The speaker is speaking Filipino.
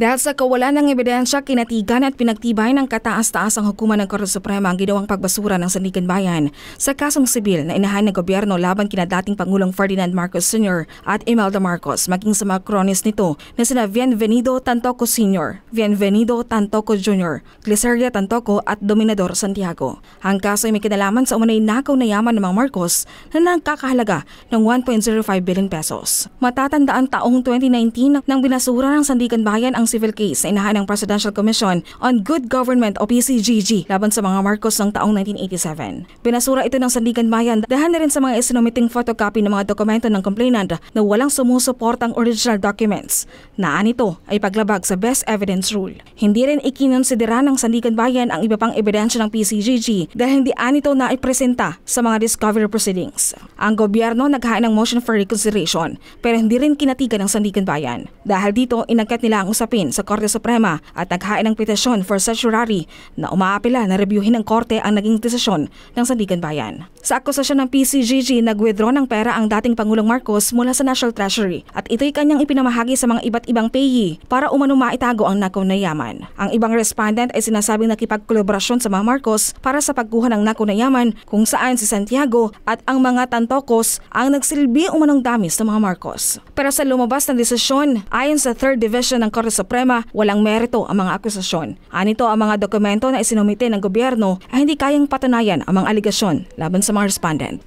Dahil sa kawalan ng ebidensya, kinatigan at pinagtibay ng kataas-taasang hukuman ng Korte Suprema ang ginawang pagbasura ng Sandigan Bayan sa kasong sibil na inahan ng gobyerno laban kina dating Pangulong Ferdinand Marcos Sr. at Imelda Marcos maging sa mga kronis nito na sina Bienvenido Tantoco Sr., Bienvenido Tantoco Jr., Gliseria Tantoco at Dominador Santiago. Ang kaso ay may kinalaman sa umanay nakaw na yaman ng mga Marcos na nagkakahalaga ng 1.05 billion pesos. Matatandaan taong 2019 nang binasura ng Sandigan Bayan ang civil case na inahan ng Presidential Commission on Good Government o PCGG laban sa mga Marcos ng taong 1987. Pinasura ito ng Sandigan Bayan dahil na rin sa mga isinumiting photocopy ng mga dokumento ng complainant na walang sumusuportang original documents. Naan ito ay paglabag sa best evidence rule. Hindi rin ikinonsidera ng Sandigan Bayan ang iba pang ebidensya ng PCGG dahil hindi anito na ipresenta sa mga discovery proceedings. Ang gobyerno naghain ng motion for reconsideration pero hindi rin kinatigan ng Sandigan Bayan. Dahil dito, inagkat nila ang usap harapin sa Korte Suprema at naghain ng petisyon for certiorari na umaapila na reviewin ng Korte ang naging desisyon ng Sandigan Bayan. Sa akusasyon ng PCGG, nagwithdraw ng pera ang dating Pangulong Marcos mula sa National Treasury at ito'y kanyang ipinamahagi sa mga iba't ibang payee para umano maitago ang nakaw na yaman. Ang ibang respondent ay sinasabing nakipagkolaborasyon sa mga Marcos para sa pagkuha ng nakaw na yaman kung saan si Santiago at ang mga Tantokos ang nagsilbi umanong damis sa mga Marcos. Pero sa lumabas na desisyon, ayon sa 3rd Division ng Korte Suprema, walang merito ang mga akusasyon. Anito ang mga dokumento na isinumite ng gobyerno ay hindi kayang patunayan ang mga aligasyon laban sa mga respondent.